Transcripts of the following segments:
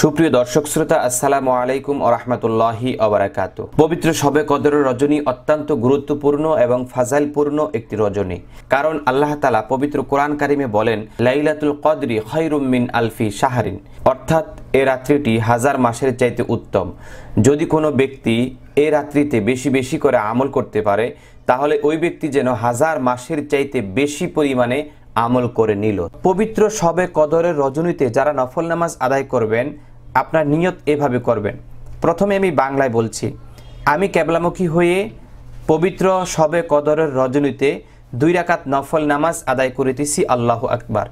সুপ্রিয় দর্শক শ্রোতা আসসালামু আলাইকুম রহমতুল্লাহি অবরাকাত পবিত্র সবে কদর রজনী অত্যন্ত গুরুত্বপূর্ণ এবং ফাজাইলপূর্ণ একটি রজনী কারণ আল্লাহ তালা পবিত্র কোরআন কারিমে বলেন লাইলাতুল কদরি খৈরুমিন আলফি সাহারিন অর্থাৎ এ রাত্রিটি হাজার মাসের চাইতে উত্তম যদি কোনো ব্যক্তি এ রাত্রিতে বেশি বেশি করে আমল করতে পারে তাহলে ওই ব্যক্তি যেন হাজার মাসের চাইতে বেশি পরিমাণে আমল করে নিল পবিত্র সবে কদরের রজনীতে যারা নফল নামাজ আদায় করবেন আপনার নিয়ত এভাবে করবেন প্রথমে আমি বাংলায় বলছি আমি ক্যাবলামুখী হয়ে পবিত্র সবে কদরের রজনীতে দুই রাকাত নফল নামাজ আদায় করিতেছি আল্লাহ আকবার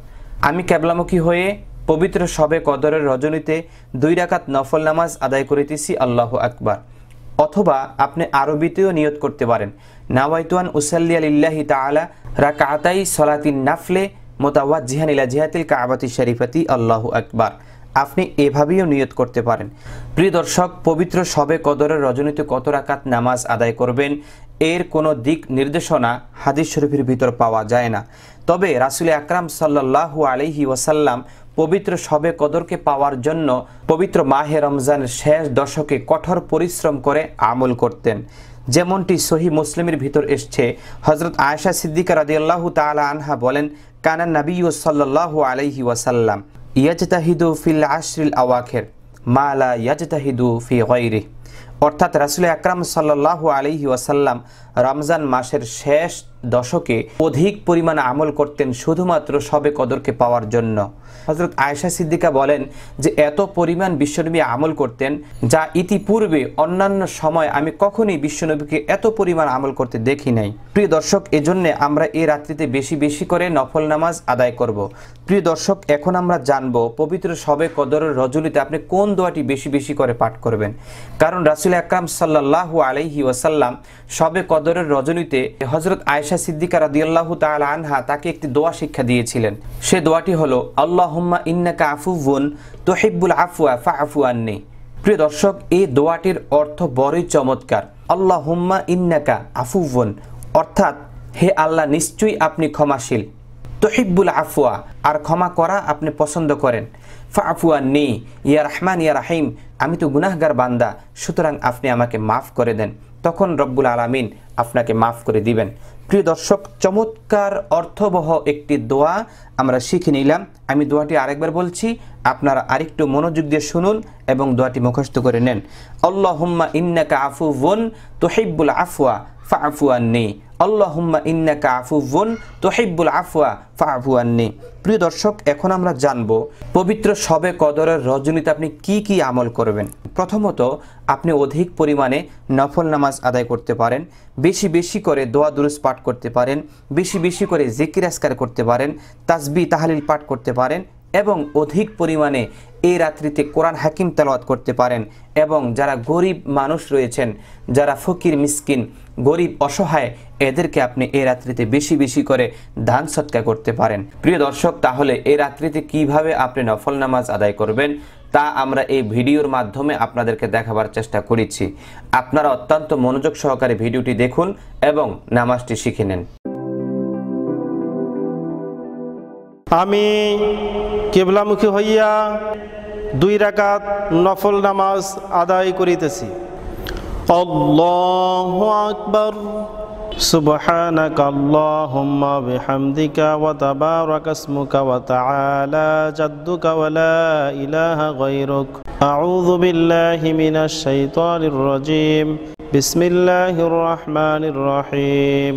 আমি ক্যাবলামুখী হয়ে পবিত্র সবে কদরের রজনীতে দুই রাকাত নফল নামাজ আদায় করিতেছি আল্লাহ আকবার অথবা আপনি আরবিতেও নিয়ত করতে পারেন নাওয়াইতুয়ান উসাল্লি আলিল্লাহি তালা রাকাতাই সলাতিন নাফলে মোতাওয়াত জিহান ইলা জিহাতিল কাবাতি শরীফাতি আল্লাহ আকবার আপনি এভাবেও নিয়ত করতে পারেন প্রিয় দর্শক পবিত্র সবে কদরের রজনীতে কত রাকাত নামাজ আদায় করবেন এর কোনো দিক নির্দেশনা হাদিস শরীফের ভিতর পাওয়া যায় না তবে রাসুল আকরাম সাল্লাহু আলহি ওয়াসাল্লাম পবিত্র সবে কদরকে পাওয়ার জন্য পবিত্র মাহে রমজানের শেষ দশকে কঠোর পরিশ্রম করে আমল করতেন যেমনটি সহি মুসলিমের ভিতর এসছে হজরত আয়সা সিদ্দিকা রাদিয়াল্লাহু তালা আনহা বলেন কানা নবী সাল্লাহু আলহি ওয়াসাল্লাম ইয়াজতাহিদু ফিল আশরিল আওয়াখের মালা লা ইয়াজতাহিদু ফি গৈরি অর্থাৎ রাসুল আকরাম সাল্লাহ আলহি ওয়াসাল্লাম রমজান মাসের শেষ দশকে অধিক পরিমাণ আমল করতেন শুধুমাত্র সবে কদরকে পাওয়ার জন্য হজরত আয়েশা সিদ্দিকা বলেন যে এত পরিমাণ বিশ্বনবী আমল করতেন যা ইতিপূর্বে অন্যান্য সময় আমি কখনই বিশ্বনবীকে এত পরিমাণ আমল করতে দেখি নাই প্রিয় দর্শক এজন্যে আমরা এই রাত্রিতে বেশি বেশি করে নফল নামাজ আদায় করব। প্রিয় দর্শক এখন আমরা জানব পবিত্র সবে কদরের রজুলিতে আপনি কোন দোয়াটি বেশি বেশি করে পাঠ করবেন কারণ রাসুল আকরাম সাল্লাহ আলাইহি ওয়াসাল্লাম সবে কদরের রজনীতে হজরত আয়েশা সিদ্দিকা রাদিয়াল্লাহু তাআলা আনহা তাকে একটি দোয়া শিক্ষা দিয়েছিলেন সে দোয়াটি হলো আল্লাহ আল্লাহম্মা ইন্নাকা আফুয়া ফা আফু প্রিয় দর্শক এই দোয়াটির অর্থ বড়ই চমৎকার আল্লাহম্মা ইন্নাকা অর্থাৎ হে আল্লাহ নিশ্চয়ই আপনি ক্ষমাশীল তহিব্বুল আফুয়া আর ক্ষমা করা আপনি পছন্দ করেন আফুয়া নি ইয়া রহমান ইয়া রাহিম আমি তো গুনাহগার বান্দা সুতরাং আপনি আমাকে মাফ করে দেন তখন রব্বুল আলামিন আপনাকে মাফ করে দিবেন প্রিয় দর্শক চমৎকার অর্থবহ একটি দোয়া আমরা শিখে নিলাম আমি দোয়াটি আরেকবার বলছি আপনারা আরেকটু মনোযোগ দিয়ে শুনুন এবং দোয়াটি মুখস্থ করে নেন অল্লাহুম্মা ইন্নাকা আফু বোন তোহিবুল আফুয়া ফা নেই আল্লাহুম্মা ইন্নাকা আফুবুন তোহিব্বুল আফওয়া ফাফুয়ান্নি প্রিয় দর্শক এখন আমরা জানব পবিত্র সবে কদরের রজনীতে আপনি কি কি আমল করবেন প্রথমত আপনি অধিক পরিমাণে নফল নামাজ আদায় করতে পারেন বেশি বেশি করে দোয়া দুরুস পাঠ করতে পারেন বেশি বেশি করে জিকিরাসকার করতে পারেন তাসবি তাহালিল পাঠ করতে পারেন এবং অধিক পরিমাণে এই রাত্রিতে কোরআন হাকিম তেলওয়াত করতে পারেন এবং যারা গরিব মানুষ রয়েছেন যারা ফকির মিসকিন গরিব অসহায় এদেরকে আপনি এই রাত্রিতে বেশি বেশি করে দান সৎকা করতে পারেন প্রিয় দর্শক তাহলে এই রাত্রিতে কিভাবে আপনি নফল নামাজ আদায় করবেন তা আমরা এই ভিডিওর মাধ্যমে আপনাদেরকে দেখাবার চেষ্টা করেছি আপনারা অত্যন্ত মনোযোগ সহকারে ভিডিওটি দেখুন এবং নামাজটি শিখে নেন আমি কেবলামুখী হইয়া দুই রাকাত নফল নামাজ আদায় করিতেছি আকবর সুবহানাক আল্লাহুম্মা বিহামদিকা ওয়া তাবারাকা ইসমুকা ওয়া তাআলা জাদ্দুকা ওয়া লা ইলাহা গায়রুক আউযু বিল্লাহি মিনাশ শাইতানির রাজীম রহিম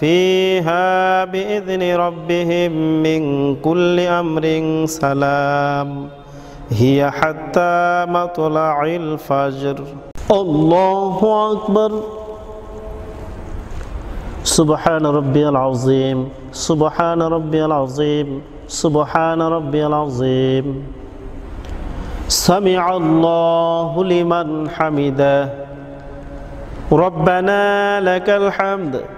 فيها بإذن ربهم من كل أمر سلام هي حتى مطلع الفجر الله أكبر سبحان ربي العظيم سبحان ربي العظيم سبحان ربي العظيم سمع الله لمن حمده ربنا لك الحمد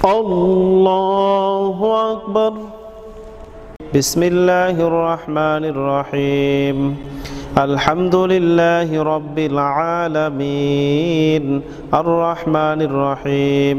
الله أكبر بسم الله الرحمن الرحيم الحمد لله رب العالمين الرحمن الرحيم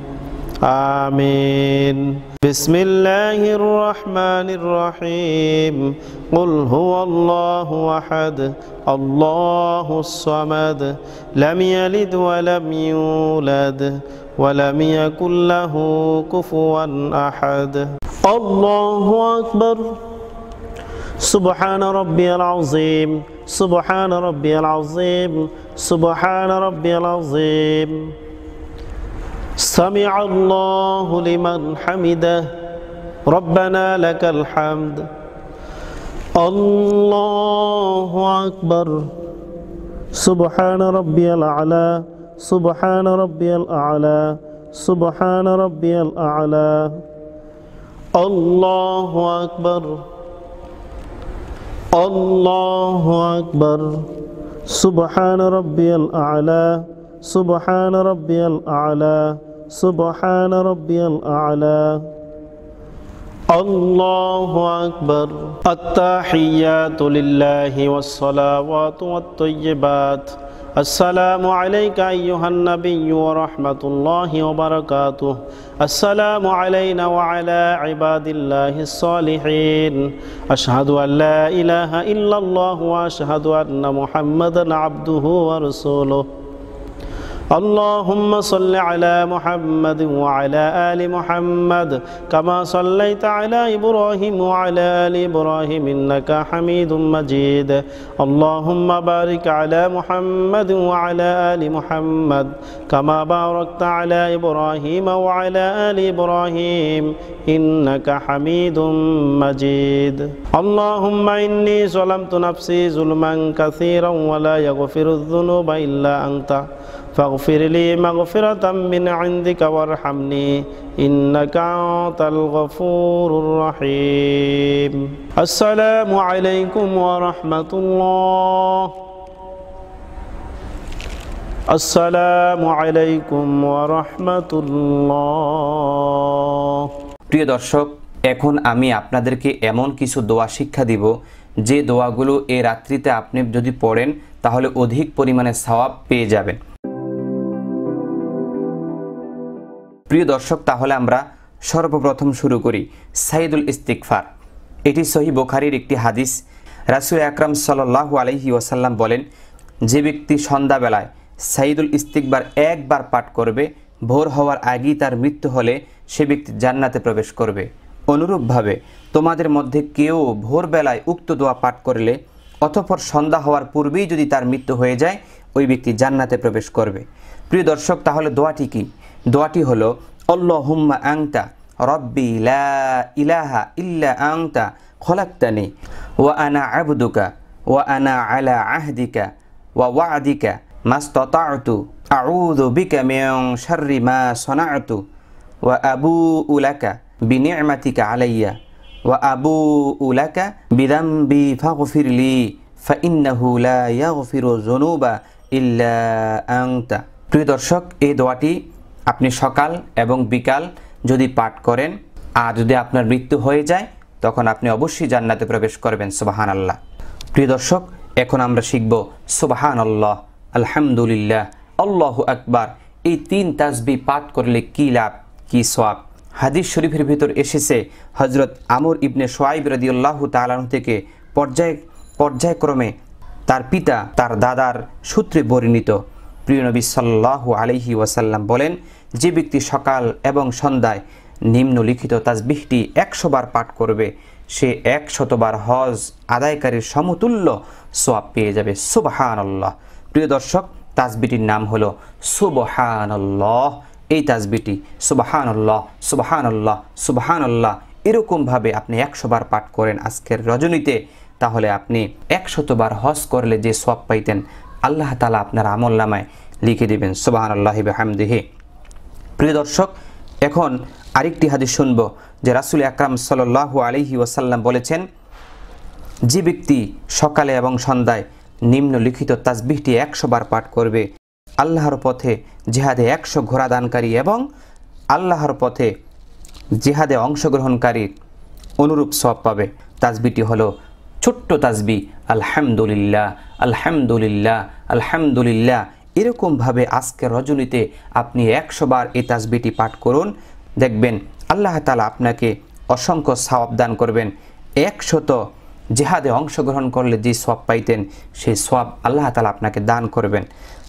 آمين بسم الله الرحمن الرحيم قل هو الله أحد الله الصمد لم يلد ولم يولد ولم يكن له كفوا أحد الله أكبر سبحان ربي العظيم سبحان ربي العظيم سبحان ربي العظيم سمع الله لمن حمده ربنا لك الحمد الله أكبر سبحان ربي الأعلى سبحان ربي الأعلى سبحان ربي الأعلى الله أكبر الله أكبر سبحان ربي الأعلى سبحان ربي الأعلى سبحان ربي الأعلى الله أكبر التحيات لله والصلوات والطيبات السلام عليك أيها النبي ورحمة الله وبركاته السلام علينا وعلى عباد الله الصالحين أشهد أن لا إله إلا الله وأشهد أن محمدا عبده ورسوله اللهم صل على محمد وعلى آل محمد كما صليت على إبراهيم وعلى آل إبراهيم إنك حميد مجيد اللهم بارك على محمد وعلى آل محمد كما باركت على إبراهيم وعلى آل إبراهيم إنك حميد مجيد اللهم إني ظلمت نفسي ظلما كثيرا ولا يغفر الذنوب إلا أنت فاغفر لي مغفرة من عندك وارحمني إنك أنت الغفور الرحيم السلام عليكم ورحمة الله السلام عليكم ورحمة الله প্রিয় দর্শক এখন আমি আপনাদেরকে এমন কিছু দোয়া শিক্ষা দিব যে দোয়াগুলো এ রাত্রিতে আপনি যদি পড়েন তাহলে অধিক পরিমাণে সওয়াব পেয়ে যাবেন প্রিয় দর্শক তাহলে আমরা সর্বপ্রথম শুরু করি সাইদুল ইস্তিকফার এটি সহি বোখারির একটি হাদিস রাসুল আকরাম সাল্লাহু আলহি ওয়াসাল্লাম বলেন যে ব্যক্তি সন্ধ্যাবেলায় সাইদুল ইস্তিকবার একবার পাঠ করবে ভোর হওয়ার আগেই তার মৃত্যু হলে সে ব্যক্তি জান্নাতে প্রবেশ করবে অনুরূপভাবে তোমাদের মধ্যে কেউ ভোরবেলায় উক্ত দোয়া পাঠ করলে অতঃপর সন্ধ্যা হওয়ার পূর্বেই যদি তার মৃত্যু হয়ে যায় ওই ব্যক্তি জান্নাতে প্রবেশ করবে প্রিয় দর্শক তাহলে দোয়াটি কী দোয়াটি হলো অল্লাহুম্মা আংতা রব্বি লা ইলাহা ইল্লা আংতা খলাক্তানি ওয়া আনা আবদুকা ওয়া আনা আলা আহদিকা ওয়া ওয়াদিকা মাস্ততাতু আউযু বিকা মিন শাররি মা সানাতু ওয়া আবুউ লাকা বিনি'মাতিকা আলাইয়া ওয়া আবুউ লাকা বিদামবি ফাগফিরলি ফাইন্নাহু লা ইয়াগফিরু যুনুবা ইল্লা আনতা প্রিয় দর্শক এই দোয়াটি আপনি সকাল এবং বিকাল যদি পাঠ করেন আর যদি আপনার মৃত্যু হয়ে যায় তখন আপনি অবশ্যই জান্নাতে প্রবেশ করবেন সুবাহান আল্লাহ প্রিয় দর্শক এখন আমরা শিখব সুবাহান আল্লাহ আলহামদুলিল্লাহ আল্লাহ আকবার এই তিন তাজবি পাঠ করলে কী লাভ কি সোয়াব হাদিস শরীফের ভিতর এসেছে হজরত আমর ইবনে সোয়াইব রদিউল্লাহ তালাহ থেকে পর্যায় পর্যায়ক্রমে তার পিতা তার দাদার সূত্রে বর্ণিত প্রিয় নবী সাল্লাহ আলহি ওয়াসাল্লাম বলেন যে ব্যক্তি সকাল এবং সন্ধ্যায় নিম্নলিখিত তাজবিহটি একশোবার পাঠ করবে সে একশতবার হজ আদায়কারীর সমতুল্য সোয়াব পেয়ে যাবে সুবহান আল্লাহ প্রিয় দর্শক তাজবিটির নাম হলো সুবহান আল্লাহ এই তাজবিটি সুবাহান আল্লাহ সুবাহান আল্লাহ আল্লাহ এরকমভাবে আপনি একশোবার পাঠ করেন আজকের রজনীতে তাহলে আপনি একশতবার হজ করলে যে সোয়াব পাইতেন আল্লাহ তালা আপনার আমল নামায় লিখে দেবেন সোবাহান আল্লাহি হামদিহি প্রিয় দর্শক এখন আরেকটি হাদিস শুনব যে রাসুল আকরাম সাল আলহি ওয়াসাল্লাম বলেছেন যে ব্যক্তি সকালে এবং সন্ধ্যায় নিম্নলিখিত তাজবিহটি একশো বার পাঠ করবে আল্লাহর পথে জেহাদে একশো ঘোরা দানকারী এবং আল্লাহর পথে জেহাদে অংশগ্রহণকারী অনুরূপ সব পাবে তাজবিটি হলো ছোট্ট তাজবি আলহামদুলিল্লাহ আলহামদুলিল্লাহ আলহামদুলিল্লাহ এরকমভাবে আজকে রজনীতে আপনি একশোবার এ তাসবিটি পাঠ করুন দেখবেন আল্লাহ তালা আপনাকে অসংখ্য সাব দান করবেন একশত জেহাদে অংশগ্রহণ করলে যে সব পাইতেন সেই সব আল্লাহ তালা আপনাকে দান করবেন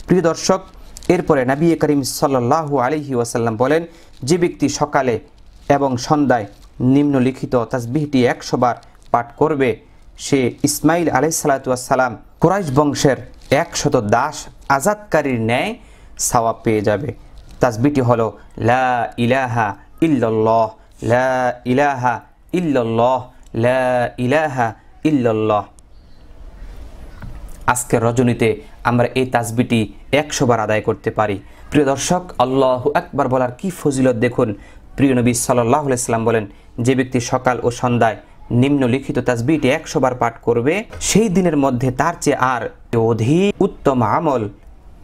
প্রিয় দর্শক এরপরে নাবিয়ে করিম সাল্লাহ আলিহি ওয়াসাল্লাম বলেন যে ব্যক্তি সকালে এবং সন্ধ্যায় নিম্নলিখিত তাসবিহটি একশোবার পাঠ করবে সে ইসমাইল আলহ সালাম কুরাইশ বংশের একশত দাস আজাদকারীর ন্যায় সাওয়াব পেয়ে যাবে তাজবিটি হলো লা ইলাহা ইল্লাল্লাহ লা ইলাহা ইল্লাল্লাহ লা ইলাহা ইল্লাল্লাহ আজকের রজনীতে আমরা এই তাজবিটি একশোবার আদায় করতে পারি প্রিয় দর্শক আল্লাহ একবার বলার কি ফজিলত দেখুন প্রিয় নবী সাল্লাহ সাল্লাম বলেন যে ব্যক্তি সকাল ও সন্ধ্যায় নিম্নলিখিত তাজবিটি একশো বার পাঠ করবে সেই দিনের মধ্যে তার চেয়ে আর অধিক উত্তম আমল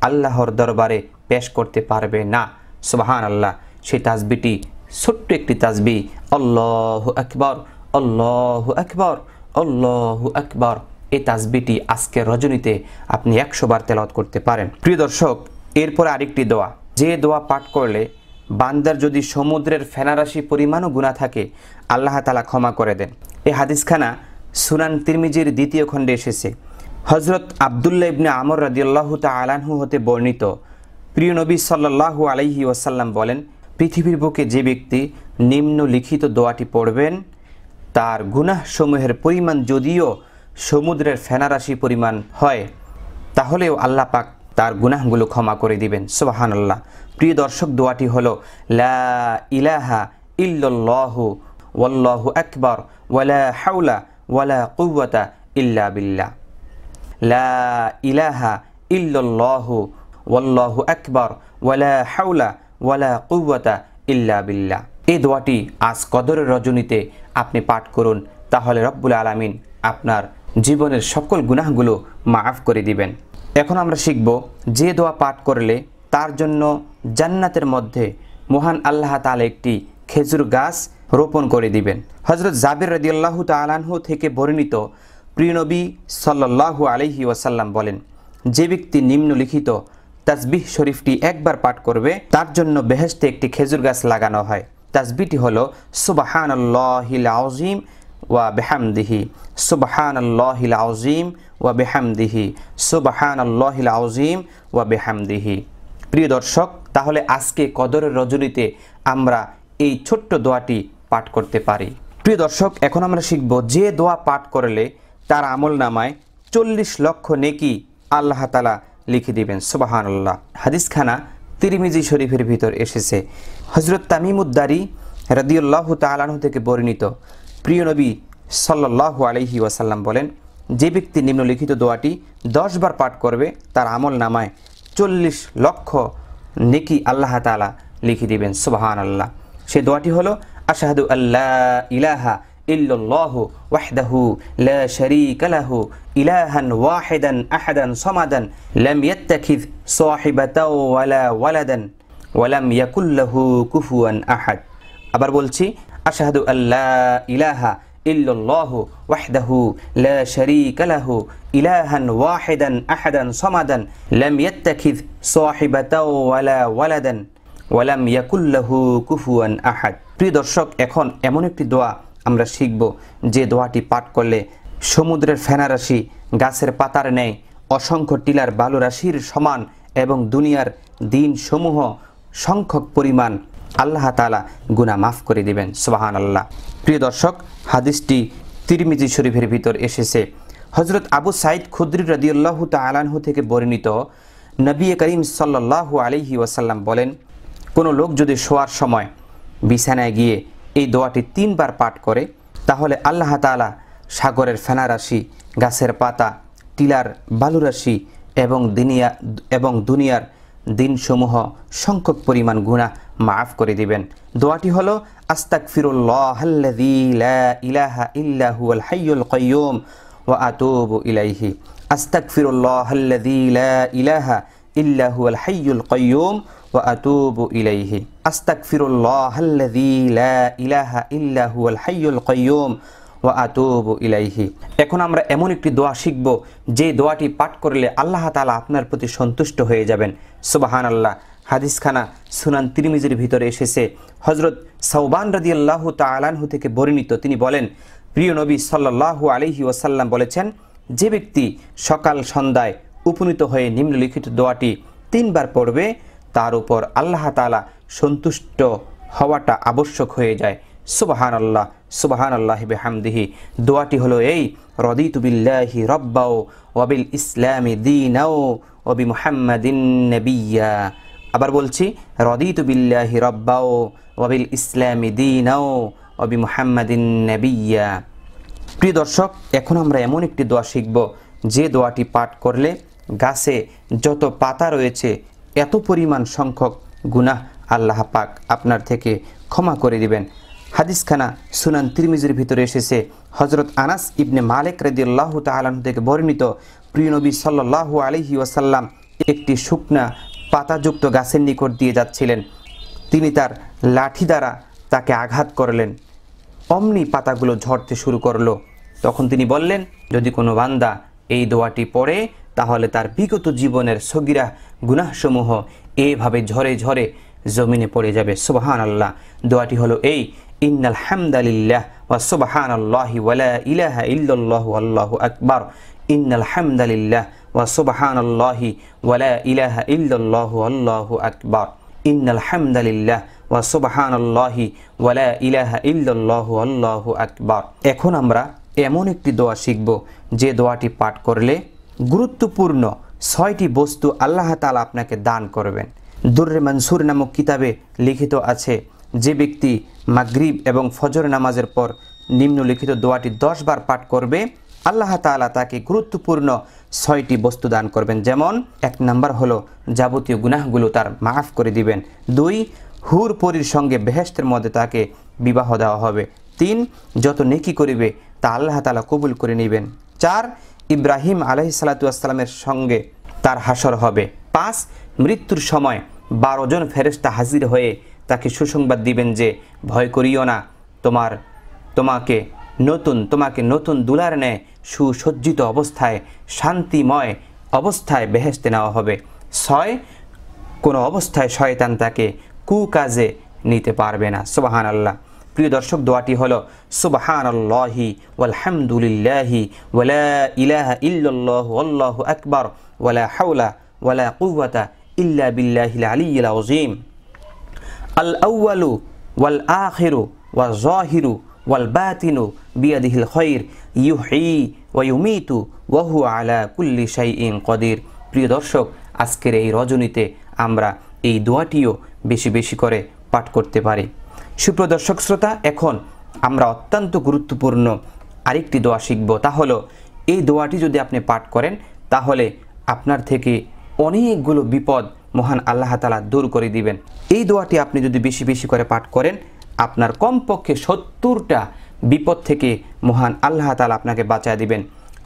আল্লাহর দরবারে পেশ করতে পারবে না সুবাহান আল্লাহ সেই তাজবিটি ছোট্ট একটি তাজবি অল্লাহ আকবর অল্লাহ আকবর অল্লাহ আকবর এই তাজবিটি আজকে রজনীতে আপনি একশো বার করতে পারেন প্রিয় দর্শক এরপর আরেকটি দোয়া যে দোয়া পাঠ করলে বান্দার যদি সমুদ্রের ফেনারাশি পরিমাণও গুণা থাকে আল্লাহ তালা ক্ষমা করে দেন এ হাদিসখানা সুনান তিরমিজির দ্বিতীয় খণ্ডে এসেছে হজরত আবদুল্লা ইবনে আমর তা আলানহু হতে বর্ণিত প্রিয় নবী সাল্লাহু আলাইহি ওয়াসাল্লাম বলেন পৃথিবীর বুকে যে ব্যক্তি নিম্নলিখিত দোয়াটি পড়বেন তার গুনাহসমূহের পরিমাণ যদিও সমুদ্রের ফেনারাশি পরিমাণ হয় তাহলেও আল্লাপাক তার গুনাহগুলো ক্ষমা করে দিবেন সোবাহান আল্লাহ প্রিয় দর্শক দোয়াটি হল লা ইলাহা ইল্লাল্লাহু ওয়াল্লাহু আকবর ওয়ালা হাউলা ওয়ালা কুওয়াতা ইল্লা বিল্লাহ লা ইলাহা ইল্লাল্লাহু ওয়াল্লাহু আকবর ওয়ালা হাউলা ওয়ালা কুওয়াতা ইল্লা বিল্লাহ এই দোয়াটি আজ কদরের রজনীতে আপনি পাঠ করুন তাহলে রব্বুল আলামিন আপনার জীবনের সকল গুনাহগুলো মাফ করে দিবেন এখন আমরা শিখব যে দোয়া পাঠ করলে তার জন্য জান্নাতের মধ্যে মহান আল্লাহ তালে একটি খেজুর গাছ রোপণ করে দিবেন হজরত জাবির রদিয়াল্লাহু তালাহু থেকে বর্ণিত প্রিয়নবী সাল্লাহু আলহি ওয়াসাল্লাম বলেন যে ব্যক্তি নিম্নলিখিত তাজবিহ শরীফটি একবার পাঠ করবে তার জন্য বেহেস্তে একটি খেজুর গাছ লাগানো হয় তাজবিটি হল সুবাহান আল্লাহিল আজিম ওয়া বেহামদিহি সুবাহান আল্লাহিল আউজিম ওয়া বেহামদিহি সুবাহান আল্লাহিল আউজিম ওয়া বেহামদিহি প্রিয় দর্শক তাহলে আজকে কদরের রজনীতে আমরা এই ছোট্ট দোয়াটি পাঠ করতে পারি প্রিয় দর্শক এখন আমরা শিখব যে দোয়া পাঠ করলে তার আমল নামায় চল্লিশ লক্ষ নেকি আল্লাহ তালা লিখে দিবেন সুবাহান আল্লাহ হাদিসখানা তিরিমিজি শরীফের ভিতর এসেছে হজরত তামিমুদ্দারি রদিউল্লাহ তালানহ থেকে বর্ণিত প্রিয় নবী সাল্লাহু আলহি ওয়াসাল্লাম বলেন যে ব্যক্তি নিম্নলিখিত দোয়াটি দশবার পাঠ করবে তার আমল নামায় চল্লিশ লক্ষ নেকি আল্লাহ তালা লিখে দিবেন সুবাহান আল্লাহ সে দোয়াটি হল আশাহাদু আল্লাহ ইলাহা ইল্লাল্লাহ ওয়াহদাহু লা শারীকা লাহু ইলাহান ওয়াহিদান আহাদান সামাদান লাম ইয়াত্তাখিয সাহিবাতাও ওয়ালা ওয়ালাদান ওয়ালাম ইয়াকুল্লাহু লাহু কুফুয়ান আহাদ আবার বলছি আশাহাদু আল্লাহ ইলাহা ইল্লাল্লাহু ওয়াহদাহু লা শারীকা লাহু ইলাহান ওয়াহিদান আহাদান সামাদান লাম ইয়াত্তাখিয সাহিবাতাও ওয়ালা ওয়ালাদান ওয়ালাম ইয়াকুল্লাহু কুফুয়ান আহাদ প্রিয় দর্শক এখন এমন একটি দোয়া আমরা শিখব যে দোয়াটি পাঠ করলে সমুদ্রের ফেনারাশি গাছের পাতার ন্যায় অসংখ্য টিলার বালুরাশির সমান এবং দুনিয়ার দিনসমূহ সংখ্যক পরিমাণ আল্লাহ তালা গুনা মাফ করে দিবেন সোহান আল্লাহ প্রিয় দর্শক হাদিসটি তিরমিজি শরীফের ভিতর এসেছে হজরত আবু সাইদ খুদ্রি রদিউল্লাহ তালানহু থেকে বর্ণিত নবী করিম সাল্লাহ আলহি ওয়াসাল্লাম বলেন কোনো লোক যদি শোয়ার সময় বিছানায় গিয়ে এই দোয়াটি তিনবার পাঠ করে তাহলে আল্লাহ তালা সাগরের ফেনারাশি গাছের পাতা টিলার বালুরাশি এবং দিনিয়া এবং দুনিয়ার দিনসমূহ সংখ্যক পরিমাণ গুণা মাফ করে দিবেন দোয়াটি হল আস্তাক ইলাহা ইল্লাহু আল হাইয়ুল কয়ুম ওয়া আতুবু ইলাইহি আস্তাক লা ইলাহা ইল্লাহু আল হাইয়ুল কয়ুম ও আতুবু ইলাইহি আস্তাক লা ইলাহা ইল্লাহু আল হাইয়ুল কয়ুম ও আতব ইলাইহি এখন আমরা এমন একটি দোয়া শিখব যে দোয়াটি পাঠ করলে আল্লাহ তালা আপনার প্রতি সন্তুষ্ট হয়ে যাবেন সুবাহান আল্লাহ হাদিসখানা সুনান তিরমিজির ভিতরে এসেছে হজরত সৌবান রাদি আল্লাহ তালাহু থেকে বর্ণিত তিনি বলেন প্রিয় নবী সাল্লাহু আলহি ওসাল্লাম বলেছেন যে ব্যক্তি সকাল সন্ধ্যায় উপনীত হয়ে নিম্নলিখিত দোয়াটি তিনবার পড়বে তার উপর আল্লাহ তালা সন্তুষ্ট হওয়াটা আবশ্যক হয়ে যায় সুবাহান আল্লাহ সুবাহান আল্লাহ বেহামদিহি দোয়াটি হলো এই রদি তুবিল্লাহি রব্বাও ওয়াবিল ইসলামি দিনাও ওবি মুহাম্মাদিন নবিয়া আবার বলছি রদি তুবিল্লাহি রব্বাও ওয়াবিল ইসলামি দিনাও ওবি মুহাম্মাদিন নবিয়া প্রিয় দর্শক এখন আমরা এমন একটি দোয়া শিখব যে দোয়াটি পাঠ করলে গাছে যত পাতা রয়েছে এত পরিমাণ সংখ্যক গুনাহ আল্লাহ পাক আপনার থেকে ক্ষমা করে দিবেন হাদিসখানা সুনান তিরমিজির ভিতরে এসেছে হজরত আনাস ইবনে মালেক রদিয়াল্লাহ তালন থেকে বর্ণিত প্রিয়নবী সাল্লাহ আলহি ওয়াসাল্লাম একটি শুকনা পাতাযুক্ত গাছের নিকট দিয়ে যাচ্ছিলেন তিনি তার লাঠি দ্বারা তাকে আঘাত করলেন অমনি পাতাগুলো ঝরতে শুরু করলো তখন তিনি বললেন যদি কোনো বান্দা এই দোয়াটি পড়ে তাহলে তার বিগত জীবনের সগিরা গুনাসমূহ এভাবে ঝরে ঝরে জমিনে পড়ে যাবে সুবাহান আল্লাহ দোয়াটি হলো এই ইন্নাল হামদালিল্লাহ ওয়া সুবহান আল্লাহ ওয়ালা ইলাহা ইল্লাল্লাহ আল্লাহু আকবার ইন্নাল হামদালিল্লাহ ওয়া সুবহান আল্লাহ ইলাহা ইল্লাল্লাহ আল্লাহু আকবার ইন্নাল হামদালিল্লাহ ওয়া সুবহান আল্লাহ ওয়ালা ইলাহা ইল্লাল্লাহু আল্লাহু আকবার এখন আমরা এমন একটি দোয়া শিখব যে দোয়াটি পাঠ করলে গুরুত্বপূর্ণ ছয়টি বস্তু আল্লাহ তালা আপনাকে দান করবেন দুর্রে মনসুর নামক কিতাবে লিখিত আছে যে ব্যক্তি মাগরিব এবং ফজর নামাজের পর নিম্নলিখিত দোয়াটি দশ বার পাঠ করবে আল্লাহ তালা তাকে গুরুত্বপূর্ণ ছয়টি বস্তু দান করবেন যেমন এক নাম্বার হলো যাবতীয় গুনাহগুলো তার মাফ করে দিবেন দুই হুর পরির সঙ্গে বেহেস্তের মধ্যে তাকে বিবাহ দেওয়া হবে তিন যত নেকি করিবে তা আল্লাহ তালা কবুল করে নেবেন চার ইব্রাহিম আলহি সালাতুয়াসাল্লামের সঙ্গে তার হাসর হবে পাঁচ মৃত্যুর সময় বারো জন ফেরেস্তা হাজির হয়ে তাকে সুসংবাদ দিবেন যে ভয় করিও না তোমার তোমাকে নতুন তোমাকে নতুন দুলার ন্যায় সুসজ্জিত অবস্থায় শান্তিময় অবস্থায় বেহেস্তে নেওয়া হবে ছয় কোনো অবস্থায় শয়তান তাকে কুকাজে নিতে পারবে না সুবাহান আল্লাহ প্রিয় দর্শক দোয়াটি হল সুবাহান আল্লাহি ওয়ালহামদুলিল্লাহি ওয়ালা ইলাহা ইল্লাল্লাহ আল্লাহু আকবার ওয়ালা হাওলা ওয়ালা কুওয়াতা ইল্লা বিল্লাহিল আলিয়্যিল আযীম আল আউ্বালু ওয়াল আখিরু ওয়া জহিরু ওয়াল বাতিনু বিয়াদিহিল খৈর ইউহি ওয়ুমিতু ওয়াহু আলা কুল্লি শাই ইন কদির প্রিয় দর্শক আজকের এই রজনীতে আমরা এই দোয়াটিও বেশি বেশি করে পাঠ করতে পারি সুপ্রিয় দর্শক শ্রোতা এখন আমরা অত্যন্ত গুরুত্বপূর্ণ আরেকটি দোয়া শিখব তা হলো এই দোয়াটি যদি আপনি পাঠ করেন তাহলে আপনার থেকে অনেকগুলো বিপদ মহান আল্লাহ তালা দূর করে দিবেন এই দোয়াটি আপনি যদি বেশি বেশি করে পাঠ করেন আপনার কমপক্ষে সত্তরটা বিপদ থেকে মহান আল্লাহ তালা আপনাকে বাঁচায় দিবেন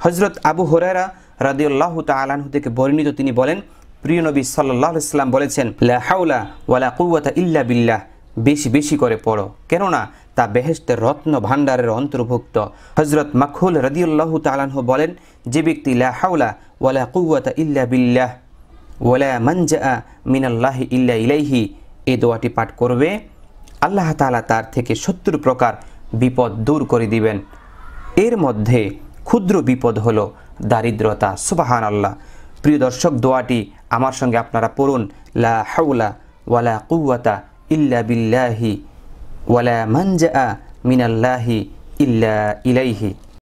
হজরত আবু হরারা রাদিউল্লাহ তালাহু থেকে বর্ণিত তিনি বলেন প্রিয় নবী সাল্লাহ ইসলাম বলেছেন লাহাউলা ওয়ালা কুয়াতা ইল্লা বিল্লাহ বেশি বেশি করে পড়ো কেননা তা বেহেস্তের রত্ন ভাণ্ডারের অন্তর্ভুক্ত হজরত মাখুল রদিউল্লাহ তালাহ বলেন যে ব্যক্তি লাহাউলা ওয়ালা কুয়াতা ইল্লা বিল্লাহ ওলা মঞ্জা মিনাল্লাহ ইল্লা ইলাইহি এই দোয়াটি পাঠ করবে আল্লাহ তালা তার থেকে সত্তর প্রকার বিপদ দূর করে দিবেন এর মধ্যে ক্ষুদ্র বিপদ হল দারিদ্রতা সুবাহান আল্লাহ প্রিয় দর্শক দোয়াটি আমার সঙ্গে আপনারা পড়ুন লা হাউলা ওয়ালা কুয়াতা ইল্লা বিল্লাহি ওয়ালা মঞ্জা মিনাল্লাহি ইল্লা ইলাইহি